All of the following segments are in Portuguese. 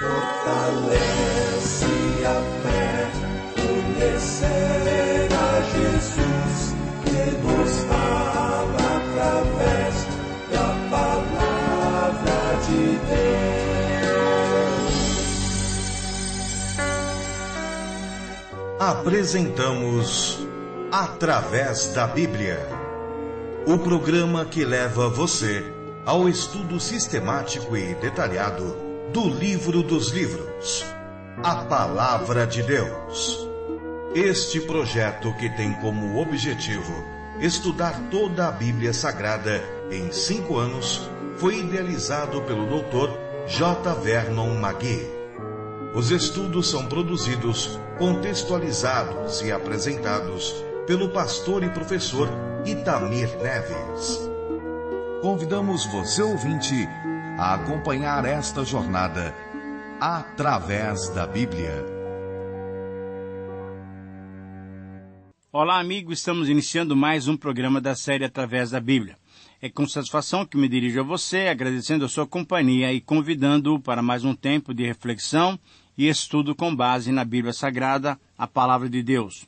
Fortalece a fé, conhecer a Jesus que nos fala através da palavra de Deus. Apresentamos Através da Bíblia, o programa que leva você ao estudo sistemático e detalhado do Livro dos Livros, a Palavra de Deus. Este projeto que tem como objetivo estudar toda a Bíblia Sagrada em cinco anos foi idealizado pelo Dr. J. Vernon Magui. Os estudos são produzidos, contextualizados e apresentados pelo pastor e professor Itamir Neves. Convidamos você ouvinte a acompanhar esta jornada através da Bíblia. Olá, amigo, estamos iniciando mais um programa da série Através da Bíblia. É com satisfação que me dirijo a você, agradecendo a sua companhia e convidando-o para mais um tempo de reflexão e estudo com base na Bíblia Sagrada, a Palavra de Deus.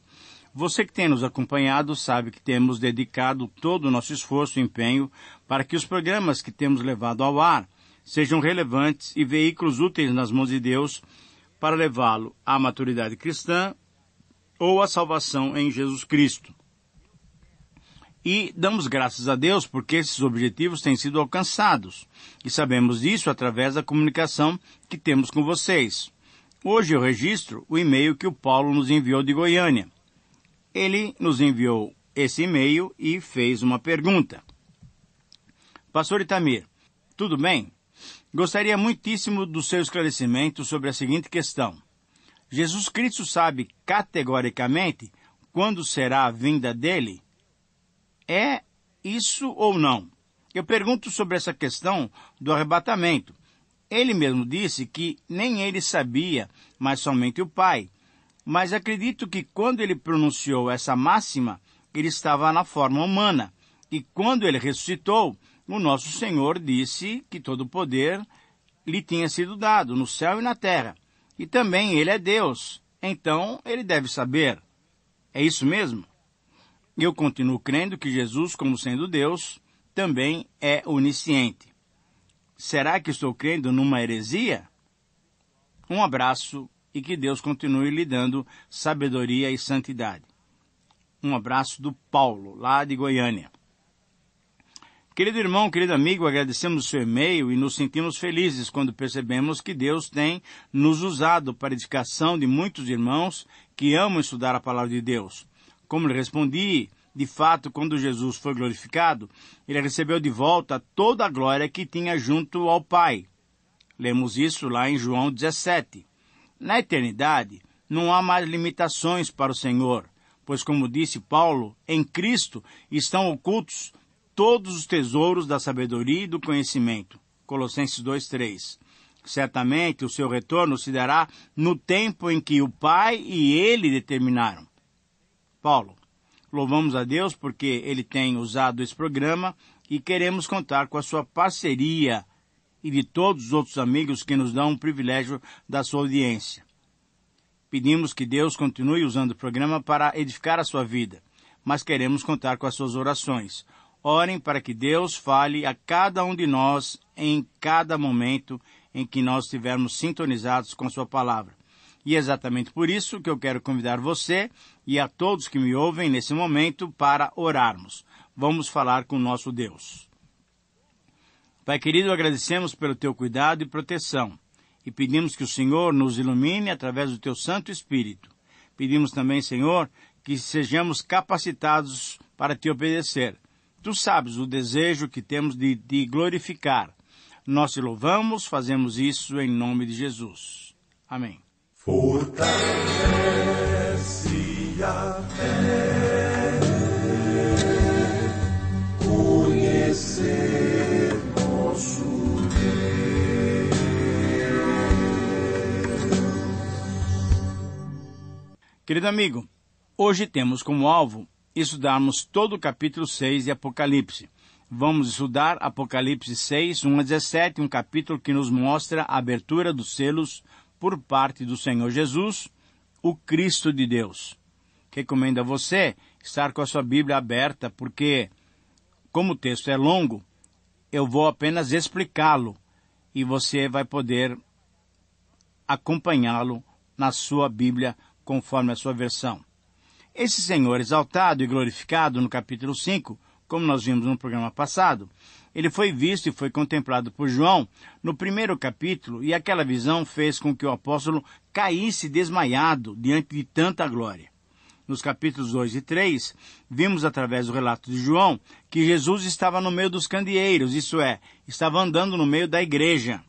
Você que tem nos acompanhado sabe que temos dedicado todo o nosso esforço e empenho para que os programas que temos levado ao ar sejam relevantes e veículos úteis nas mãos de Deus para levá-lo à maturidade cristã ou à salvação em Jesus Cristo. E damos graças a Deus porque esses objetivos têm sido alcançados, e sabemos disso através da comunicação que temos com vocês. Hoje eu registro o e-mail que o Paulo nos enviou de Goiânia. Ele nos enviou esse e-mail e fez uma pergunta. Pastor Itamir, tudo bem? Gostaria muitíssimo do seu esclarecimento sobre a seguinte questão. Jesus Cristo sabe categoricamente quando será a vinda dele? É isso ou não? Eu pergunto sobre essa questão do arrebatamento. Ele mesmo disse que nem ele sabia, mas somente o Pai. Mas acredito que quando ele pronunciou essa máxima, ele estava na forma humana. E quando ele ressuscitou, o nosso Senhor disse que todo poder lhe tinha sido dado no céu e na terra. E também ele é Deus, então ele deve saber. É isso mesmo? Eu continuo crendo que Jesus, como sendo Deus, também é onisciente. Será que estou crendo numa heresia? Um abraço e que Deus continue lhe dando sabedoria e santidade. Um abraço do Paulo, lá de Goiânia. Querido irmão, querido amigo, agradecemos o seu e-mail e nos sentimos felizes quando percebemos que Deus tem nos usado para a edificação de muitos irmãos que amam estudar a palavra de Deus. Como lhe respondi, de fato, quando Jesus foi glorificado, ele recebeu de volta toda a glória que tinha junto ao Pai. Lemos isso lá em João 17. Na eternidade, não há mais limitações para o Senhor, pois, como disse Paulo, em Cristo estão ocultos todos os tesouros da sabedoria e do conhecimento. Colossenses 2:3. Certamente o seu retorno se dará no tempo em que o Pai e ele determinaram. Paulo, louvamos a Deus porque ele tem usado esse programa e queremos contar com a sua parceria e de todos os outros amigos que nos dão o privilégio da sua audiência. Pedimos que Deus continue usando o programa para edificar a sua vida, mas queremos contar com as suas orações. Orem para que Deus fale a cada um de nós em cada momento em que nós estivermos sintonizados com Sua palavra. E é exatamente por isso que eu quero convidar você e a todos que me ouvem nesse momento para orarmos. Vamos falar com nosso Deus. Pai querido, agradecemos pelo teu cuidado e proteção e pedimos que o Senhor nos ilumine através do teu Santo Espírito. Pedimos também, Senhor, que sejamos capacitados para te obedecer Tu sabes o desejo que temos de te glorificar. Nós te louvamos, fazemos isso em nome de Jesus. Amém. Fortalece a fé, conhecer nosso Deus. Querido amigo, hoje temos como alvo estudarmos todo o capítulo 6 de Apocalipse. Vamos estudar Apocalipse 6, 1 a 17, um capítulo que nos mostra a abertura dos selos por parte do Senhor Jesus, o Cristo de Deus. Recomendo a você estar com a sua Bíblia aberta, porque, como o texto é longo, eu vou apenas explicá-lo e você vai poder acompanhá-lo na sua Bíblia conforme a sua versão. Esse Senhor exaltado e glorificado no capítulo 5, como nós vimos no programa passado, ele foi visto e foi contemplado por João no primeiro capítulo, e aquela visão fez com que o apóstolo caísse desmaiado diante de tanta glória. Nos capítulos 2 e 3, vimos através do relato de João que Jesus estava no meio dos candeeiros, isto é, estava andando no meio da igreja.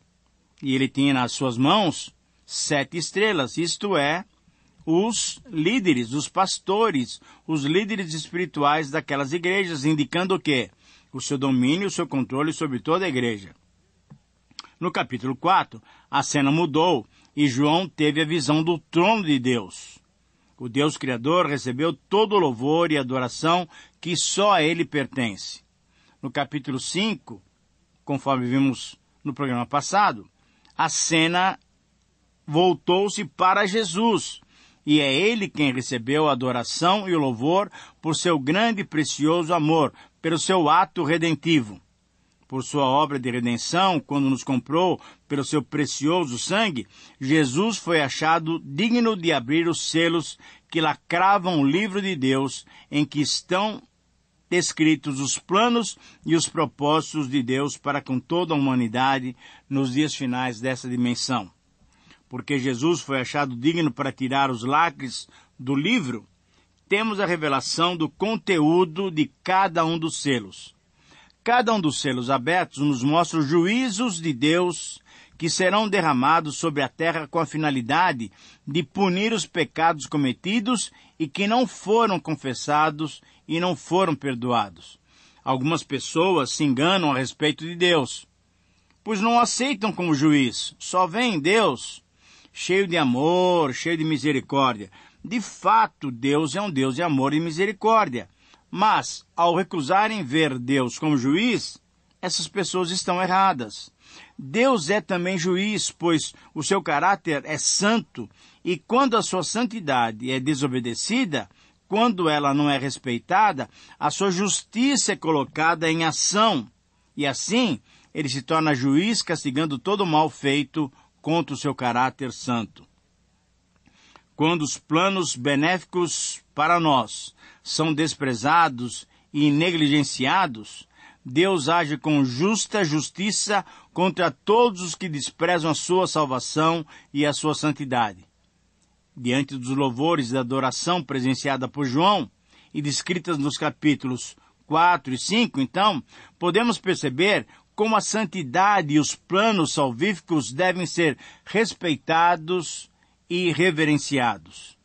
E ele tinha nas suas mãos sete estrelas, isto é, os líderes, os pastores, os líderes espirituais daquelas igrejas, indicando o quê? O seu domínio, o seu controle sobre toda a igreja. No capítulo 4, a cena mudou e João teve a visão do trono de Deus. O Deus Criador recebeu todo o louvor e adoração que só a ele pertence. No capítulo 5, conforme vimos no programa passado, a cena voltou-se para Jesus, e é ele quem recebeu a adoração e o louvor por seu grande e precioso amor, pelo seu ato redentivo. Por sua obra de redenção, quando nos comprou pelo seu precioso sangue, Jesus foi achado digno de abrir os selos que lacravam o livro de Deus em que estão descritos os planos e os propósitos de Deus para com toda a humanidade nos dias finais dessa dimensão porque Jesus foi achado digno para tirar os lacres do livro, temos a revelação do conteúdo de cada um dos selos. Cada um dos selos abertos nos mostra os juízos de Deus que serão derramados sobre a terra com a finalidade de punir os pecados cometidos e que não foram confessados e não foram perdoados. Algumas pessoas se enganam a respeito de Deus, pois não aceitam como juiz, só vem Deus cheio de amor, cheio de misericórdia. De fato, Deus é um Deus de amor e misericórdia. Mas, ao recusarem ver Deus como juiz, essas pessoas estão erradas. Deus é também juiz, pois o seu caráter é santo, e quando a sua santidade é desobedecida, quando ela não é respeitada, a sua justiça é colocada em ação, e assim ele se torna juiz castigando todo o mal feito contra o seu caráter santo. Quando os planos benéficos para nós são desprezados e negligenciados, Deus age com justa justiça contra todos os que desprezam a sua salvação e a sua santidade. Diante dos louvores da adoração presenciada por João e descritas nos capítulos 4 e 5, então, podemos perceber como a santidade e os planos salvíficos devem ser respeitados e reverenciados.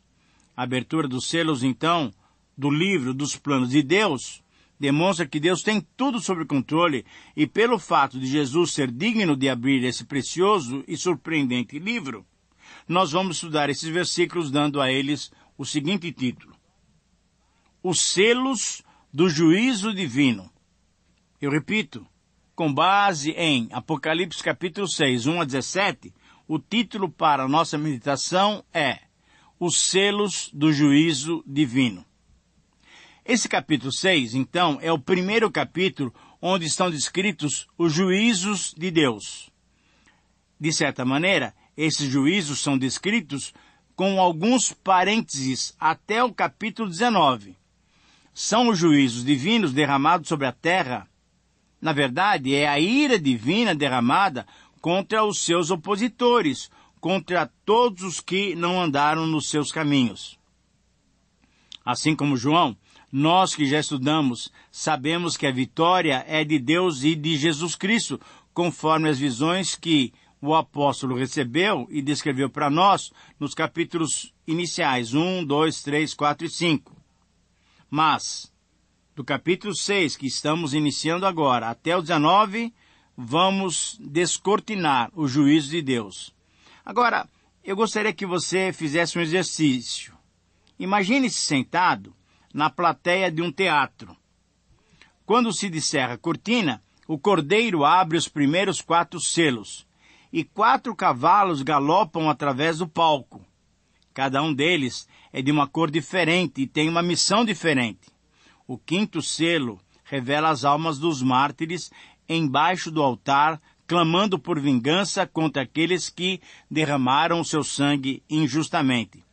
A abertura dos selos, então, do livro dos planos de Deus demonstra que Deus tem tudo sob controle e pelo fato de Jesus ser digno de abrir esse precioso e surpreendente livro, nós vamos estudar esses versículos dando a eles o seguinte título: Os selos do juízo divino. Eu repito, com base em Apocalipse capítulo 6, 1 a 17, o título para a nossa meditação é Os selos do juízo divino. Esse capítulo 6, então, é o primeiro capítulo onde estão descritos os juízos de Deus. De certa maneira, esses juízos são descritos com alguns parênteses até o capítulo 19. São os juízos divinos derramados sobre a terra na verdade, é a ira divina derramada contra os seus opositores, contra todos os que não andaram nos seus caminhos. Assim como João, nós que já estudamos, sabemos que a vitória é de Deus e de Jesus Cristo, conforme as visões que o apóstolo recebeu e descreveu para nós nos capítulos iniciais 1, 2, 3, 4 e 5. Mas, do capítulo 6, que estamos iniciando agora, até o 19, vamos descortinar o juízo de Deus. Agora, eu gostaria que você fizesse um exercício. Imagine-se sentado na plateia de um teatro. Quando se descerra a cortina, o cordeiro abre os primeiros quatro selos e quatro cavalos galopam através do palco. Cada um deles é de uma cor diferente e tem uma missão diferente. O quinto selo revela as almas dos mártires embaixo do altar, clamando por vingança contra aqueles que derramaram seu sangue injustamente.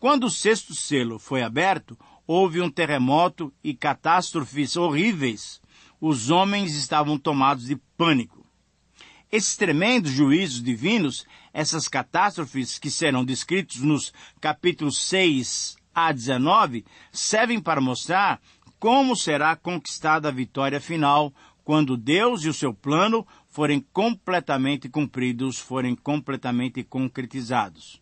Quando o sexto selo foi aberto, houve um terremoto e catástrofes horríveis. Os homens estavam tomados de pânico. Esses tremendos juízos divinos, essas catástrofes que serão descritos nos capítulos 6 a 19, servem para mostrar como será conquistada a vitória final quando Deus e o seu plano forem completamente cumpridos, forem completamente concretizados.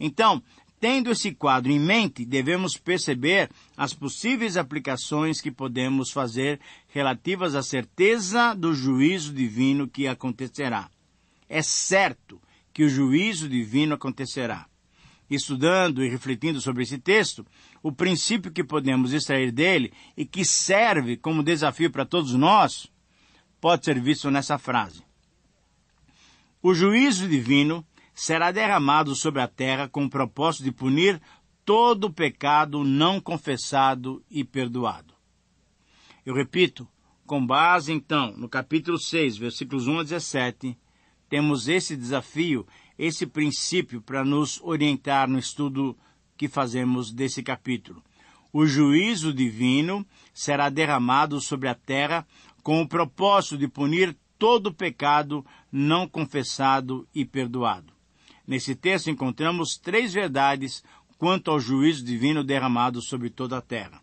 Então, tendo esse quadro em mente, devemos perceber as possíveis aplicações que podemos fazer relativas à certeza do juízo divino que acontecerá. É certo que o juízo divino acontecerá estudando e refletindo sobre esse texto, o princípio que podemos extrair dele e que serve como desafio para todos nós, pode ser visto nessa frase. O juízo divino será derramado sobre a terra com o propósito de punir todo pecado não confessado e perdoado. Eu repito, com base então no capítulo 6, versículos 1 a 17, temos esse desafio esse princípio para nos orientar no estudo que fazemos desse capítulo. O juízo divino será derramado sobre a terra com o propósito de punir todo pecado não confessado e perdoado. Nesse texto encontramos três verdades quanto ao juízo divino derramado sobre toda a terra.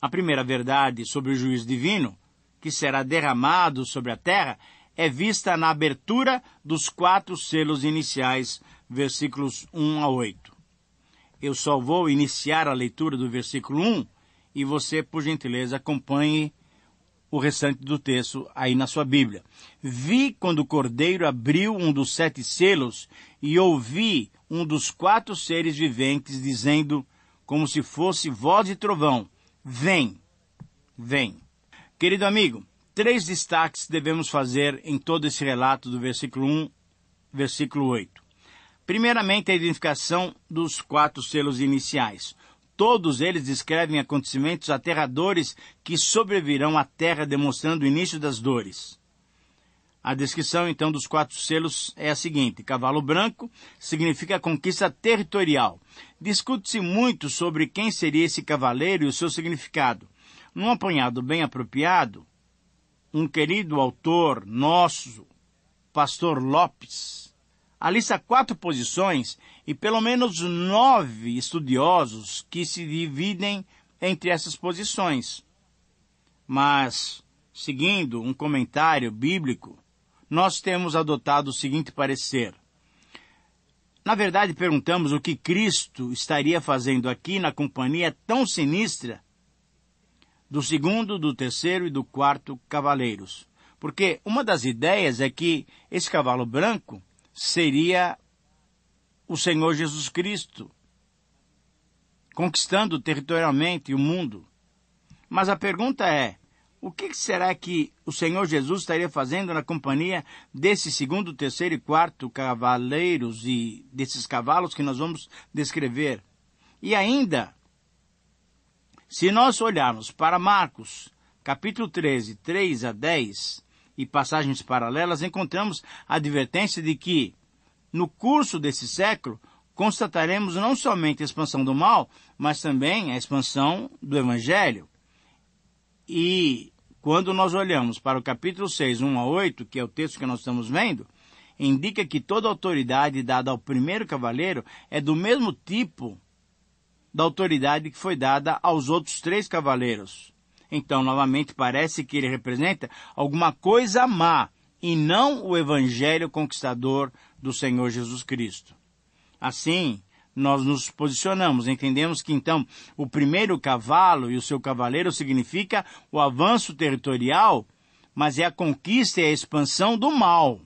A primeira verdade sobre o juízo divino, que será derramado sobre a terra, é vista na abertura dos quatro selos iniciais, versículos 1 a 8. Eu só vou iniciar a leitura do versículo 1 e você, por gentileza, acompanhe o restante do texto aí na sua Bíblia. Vi quando o cordeiro abriu um dos sete selos e ouvi um dos quatro seres viventes dizendo, como se fosse voz de trovão: Vem, vem. Querido amigo, Três destaques devemos fazer em todo esse relato do versículo 1, versículo 8. Primeiramente, a identificação dos quatro selos iniciais. Todos eles descrevem acontecimentos aterradores que sobrevirão à terra, demonstrando o início das dores. A descrição, então, dos quatro selos é a seguinte: cavalo branco significa conquista territorial. Discute-se muito sobre quem seria esse cavaleiro e o seu significado. Num apanhado bem apropriado, um querido autor nosso, Pastor Lopes, a lista quatro posições e pelo menos nove estudiosos que se dividem entre essas posições. Mas, seguindo um comentário bíblico, nós temos adotado o seguinte parecer. Na verdade, perguntamos o que Cristo estaria fazendo aqui na companhia tão sinistra do segundo, do terceiro e do quarto cavaleiros. Porque uma das ideias é que esse cavalo branco seria o Senhor Jesus Cristo, conquistando territorialmente o mundo. Mas a pergunta é, o que será que o Senhor Jesus estaria fazendo na companhia desse segundo, terceiro e quarto cavaleiros e desses cavalos que nós vamos descrever? E ainda, se nós olharmos para Marcos, capítulo 13, 3 a 10 e passagens paralelas, encontramos a advertência de que, no curso desse século, constataremos não somente a expansão do mal, mas também a expansão do evangelho. E quando nós olhamos para o capítulo 6, 1 a 8, que é o texto que nós estamos vendo, indica que toda autoridade dada ao primeiro cavaleiro é do mesmo tipo da autoridade que foi dada aos outros três cavaleiros. Então, novamente, parece que ele representa alguma coisa má e não o evangelho conquistador do Senhor Jesus Cristo. Assim, nós nos posicionamos, entendemos que então o primeiro cavalo e o seu cavaleiro significa o avanço territorial, mas é a conquista e a expansão do mal.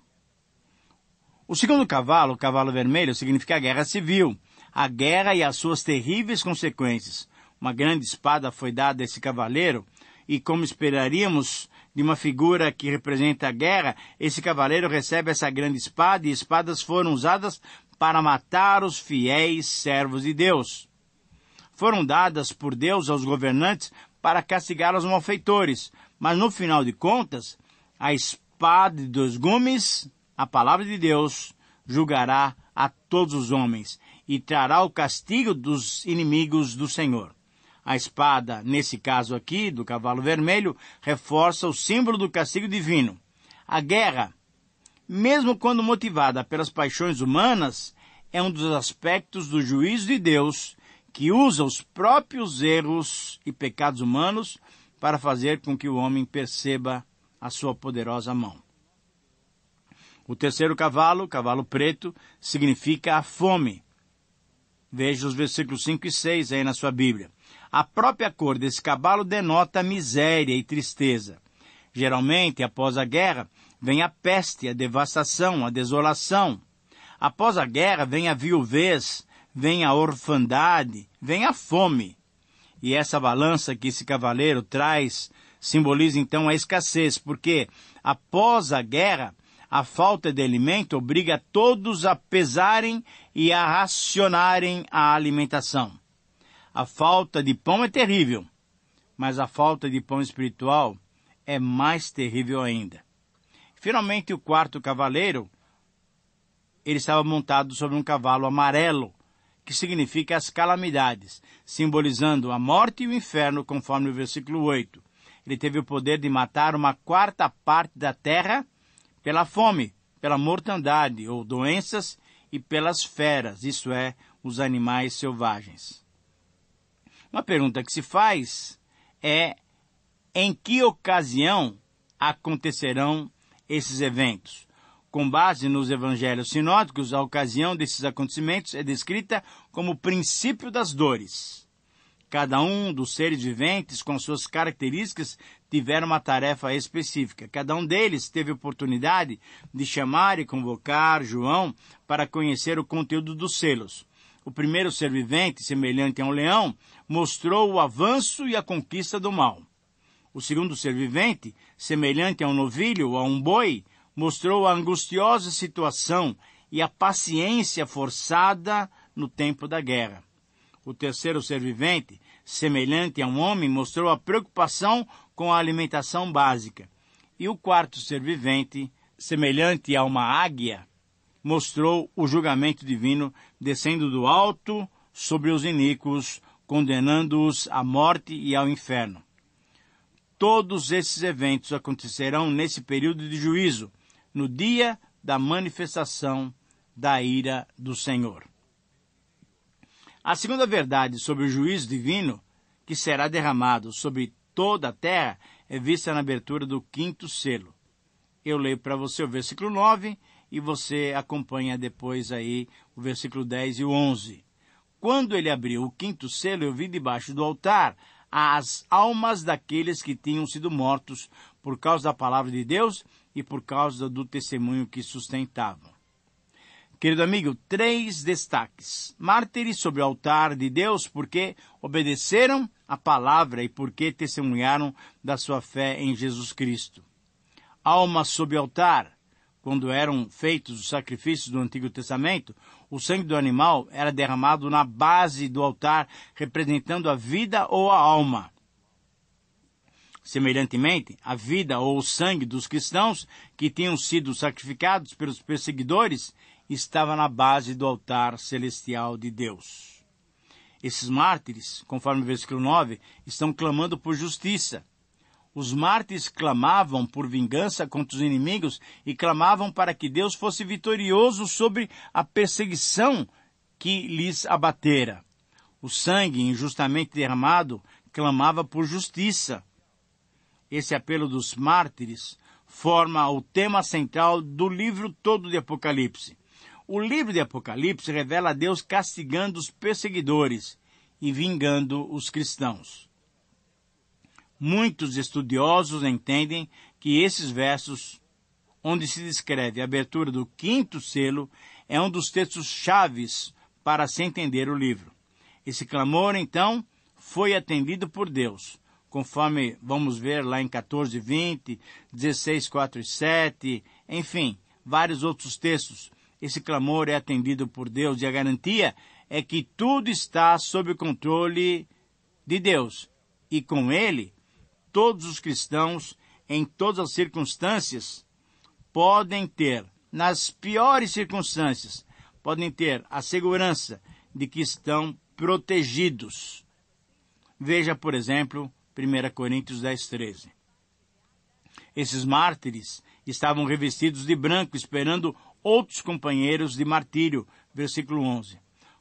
O segundo cavalo, o cavalo vermelho, significa a guerra civil, a guerra e as suas terríveis consequências. Uma grande espada foi dada a esse cavaleiro, e como esperaríamos de uma figura que representa a guerra, esse cavaleiro recebe essa grande espada, e espadas foram usadas para matar os fiéis servos de Deus. Foram dadas por Deus aos governantes para castigar os malfeitores, mas no final de contas, a espada dos gumes, a palavra de Deus, julgará a todos os homens e trará o castigo dos inimigos do Senhor. A espada, nesse caso aqui, do cavalo vermelho, reforça o símbolo do castigo divino. A guerra, mesmo quando motivada pelas paixões humanas, é um dos aspectos do juízo de Deus que usa os próprios erros e pecados humanos para fazer com que o homem perceba a sua poderosa mão. O terceiro cavalo, cavalo preto, significa a fome, Veja os versículos 5 e 6 aí na sua Bíblia. A própria cor desse cavalo denota miséria e tristeza. Geralmente, após a guerra, vem a peste, a devastação, a desolação. Após a guerra, vem a viuvez, vem a orfandade, vem a fome. E essa balança que esse cavaleiro traz simboliza então a escassez, porque após a guerra, a falta de alimento obriga todos a pesarem e a racionarem a alimentação. A falta de pão é terrível, mas a falta de pão espiritual é mais terrível ainda. Finalmente, o quarto cavaleiro, ele estava montado sobre um cavalo amarelo, que significa as calamidades, simbolizando a morte e o inferno, conforme o versículo 8. Ele teve o poder de matar uma quarta parte da terra pela fome, pela mortandade ou doenças e pelas feras, isto é, os animais selvagens. Uma pergunta que se faz é em que ocasião acontecerão esses eventos? Com base nos evangelhos sinóticos, a ocasião desses acontecimentos é descrita como o princípio das dores. Cada um dos seres viventes, com suas características, tiveram uma tarefa específica. Cada um deles teve oportunidade de chamar e convocar João para conhecer o conteúdo dos selos. O primeiro ser vivente, semelhante a um leão, mostrou o avanço e a conquista do mal. O segundo ser vivente, semelhante a um novilho ou a um boi, mostrou a angustiosa situação e a paciência forçada no tempo da guerra. O terceiro ser vivente, semelhante a um homem, mostrou a preocupação com a alimentação básica. E o quarto ser vivente, semelhante a uma águia, mostrou o julgamento divino descendo do alto sobre os iníquos, condenando-os à morte e ao inferno. Todos esses eventos acontecerão nesse período de juízo, no dia da manifestação da ira do Senhor. A segunda verdade sobre o juízo divino que será derramado sobre toda a terra é vista na abertura do quinto selo. Eu leio para você o versículo 9 e você acompanha depois aí o versículo 10 e o 11. Quando ele abriu o quinto selo, eu vi debaixo do altar as almas daqueles que tinham sido mortos por causa da palavra de Deus e por causa do testemunho que sustentavam. Querido amigo, três destaques. Mártires sobre o altar de Deus porque obedeceram a palavra e porque testemunharam da sua fé em Jesus Cristo. Almas sobre o altar. Quando eram feitos os sacrifícios do Antigo Testamento, o sangue do animal era derramado na base do altar, representando a vida ou a alma. Semelhantemente, a vida ou o sangue dos cristãos que tinham sido sacrificados pelos perseguidores estava na base do altar celestial de Deus. Esses mártires, conforme o versículo 9, estão clamando por justiça. Os mártires clamavam por vingança contra os inimigos e clamavam para que Deus fosse vitorioso sobre a perseguição que lhes abatera. O sangue injustamente derramado clamava por justiça. Esse apelo dos mártires forma o tema central do livro todo de Apocalipse. O livro de Apocalipse revela Deus castigando os perseguidores e vingando os cristãos. Muitos estudiosos entendem que esses versos, onde se descreve a abertura do quinto selo, é um dos textos chaves para se entender o livro. Esse clamor, então, foi atendido por Deus, conforme vamos ver lá em 14, 20, 16, 4 e 7, enfim, vários outros textos esse clamor é atendido por Deus e a garantia é que tudo está sob o controle de Deus. E com Ele, todos os cristãos, em todas as circunstâncias, podem ter, nas piores circunstâncias, podem ter a segurança de que estão protegidos. Veja, por exemplo, 1 Coríntios 10, 13. Esses mártires estavam revestidos de branco, esperando outros companheiros de martírio. Versículo 11.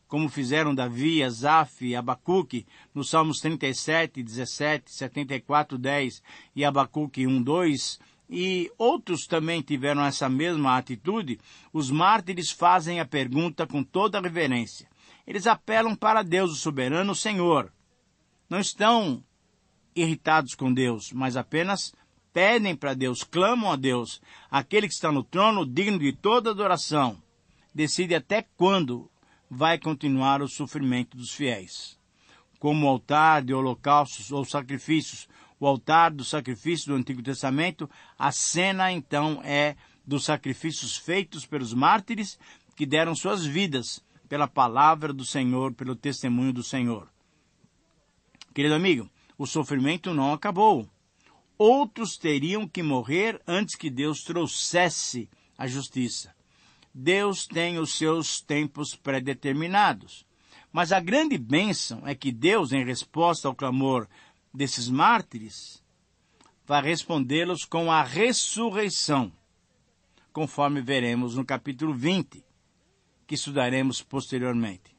Como fizeram Davi, Asaf e Abacuque nos Salmos 37, 17, 74, 10 e Abacuque 1, 2, e outros também tiveram essa mesma atitude, os mártires fazem a pergunta com toda reverência. Eles apelam para Deus, o soberano Senhor. Não estão irritados com Deus, mas apenas pedem para Deus, clamam a Deus, aquele que está no trono, digno de toda adoração, decide até quando vai continuar o sofrimento dos fiéis. Como o altar de holocaustos ou sacrifícios, o altar do sacrifício do Antigo Testamento, a cena então é dos sacrifícios feitos pelos mártires que deram suas vidas pela palavra do Senhor, pelo testemunho do Senhor. Querido amigo, o sofrimento não acabou outros teriam que morrer antes que Deus trouxesse a justiça. Deus tem os seus tempos predeterminados. Mas a grande bênção é que Deus, em resposta ao clamor desses mártires, vai respondê-los com a ressurreição, conforme veremos no capítulo 20, que estudaremos posteriormente.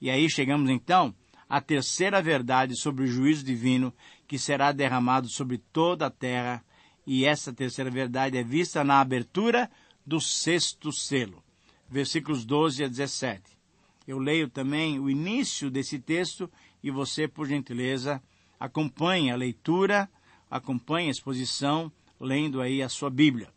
E aí chegamos então à terceira verdade sobre o juízo divino que será derramado sobre toda a terra, e essa terceira verdade é vista na abertura do sexto selo. Versículos 12 a 17. Eu leio também o início desse texto e você, por gentileza, acompanhe a leitura, acompanhe a exposição, lendo aí a sua Bíblia.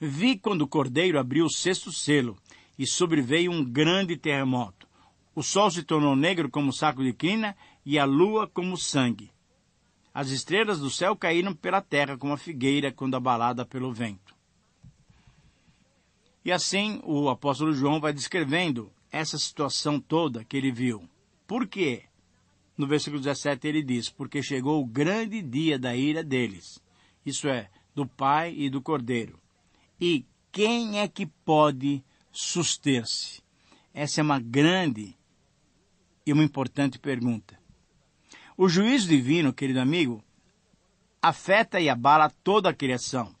Vi quando o cordeiro abriu o sexto selo, e sobreveio um grande terremoto. O sol se tornou negro como saco de crina e a lua como sangue. As estrelas do céu caíram pela terra como a figueira quando abalada pelo vento. E assim o apóstolo João vai descrevendo essa situação toda que ele viu. Por quê? No versículo 17 ele diz: Porque chegou o grande dia da ira deles, isso é, do Pai e do Cordeiro. E quem é que pode suster-se? Essa é uma grande e uma importante pergunta. O juízo divino, querido amigo, afeta e abala toda a criação.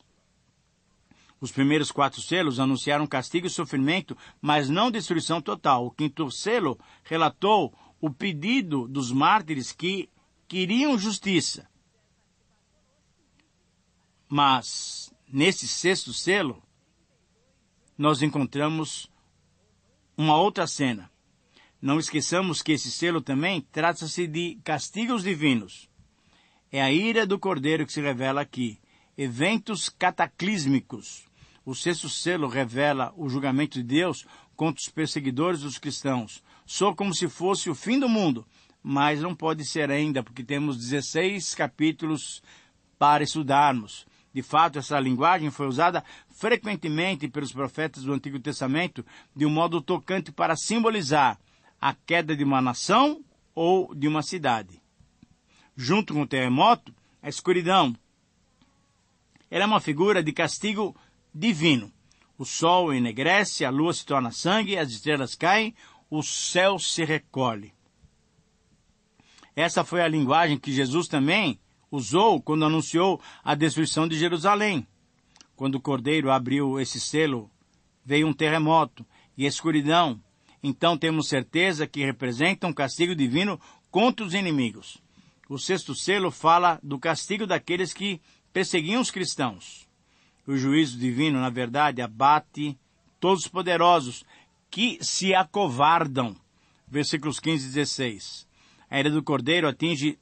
Os primeiros quatro selos anunciaram castigo e sofrimento, mas não destruição total. O quinto selo relatou o pedido dos mártires que queriam justiça. Mas, nesse sexto selo, nós encontramos uma outra cena. Não esqueçamos que esse selo também trata-se de castigos divinos. É a ira do cordeiro que se revela aqui. Eventos cataclísmicos. O sexto selo revela o julgamento de Deus contra os perseguidores dos cristãos. Sou como se fosse o fim do mundo, mas não pode ser ainda, porque temos 16 capítulos para estudarmos. De fato, essa linguagem foi usada frequentemente pelos profetas do Antigo Testamento de um modo tocante para simbolizar a queda de uma nação ou de uma cidade. Junto com o terremoto, a escuridão. Ela é uma figura de castigo divino. O sol enegrece, a lua se torna sangue, as estrelas caem, o céu se recolhe. Essa foi a linguagem que Jesus também usou quando anunciou a destruição de Jerusalém. Quando o cordeiro abriu esse selo, veio um terremoto e escuridão então temos certeza que representa um castigo divino contra os inimigos. O sexto selo fala do castigo daqueles que perseguiam os cristãos. O juízo divino, na verdade, abate todos os poderosos que se acovardam. Versículos 15 e 16. A ira do cordeiro atinge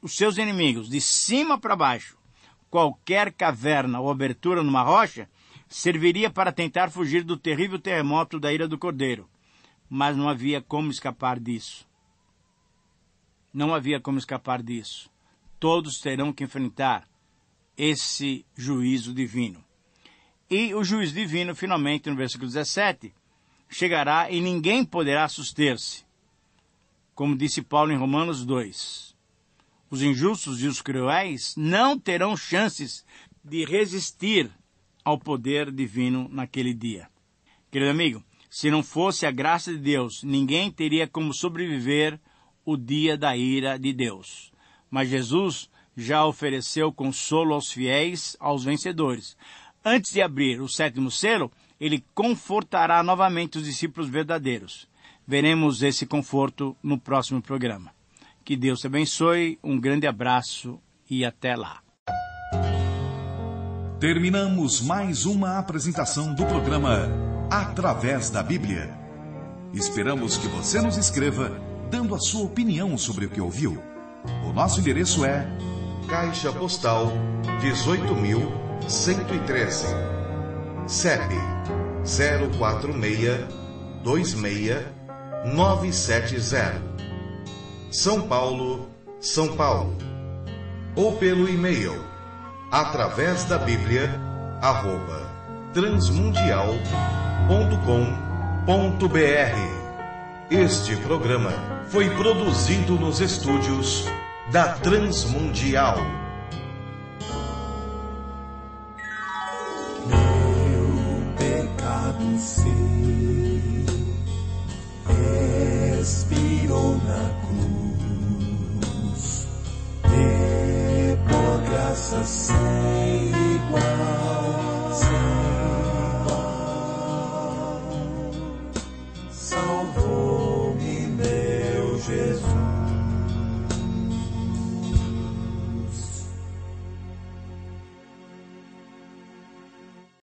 os seus inimigos de cima para baixo. Qualquer caverna ou abertura numa rocha serviria para tentar fugir do terrível terremoto da ira do cordeiro mas não havia como escapar disso. Não havia como escapar disso. Todos terão que enfrentar esse juízo divino. E o juízo divino, finalmente, no versículo 17, chegará e ninguém poderá suster-se. Como disse Paulo em Romanos 2. Os injustos e os cruéis não terão chances de resistir ao poder divino naquele dia. Querido amigo, se não fosse a graça de Deus, ninguém teria como sobreviver o dia da ira de Deus. Mas Jesus já ofereceu consolo aos fiéis, aos vencedores. Antes de abrir o sétimo selo, ele confortará novamente os discípulos verdadeiros. Veremos esse conforto no próximo programa. Que Deus te abençoe, um grande abraço e até lá. Terminamos mais uma apresentação do programa através da Bíblia. Esperamos que você nos escreva dando a sua opinião sobre o que ouviu. O nosso endereço é Caixa Postal 18113 CEP 046 26 970 São Paulo, São Paulo. Ou pelo e-mail através da Bíblia arroba transmundial.com www.transmundoonline.com.br Este programa foi produzido nos estúdios da Transmundial.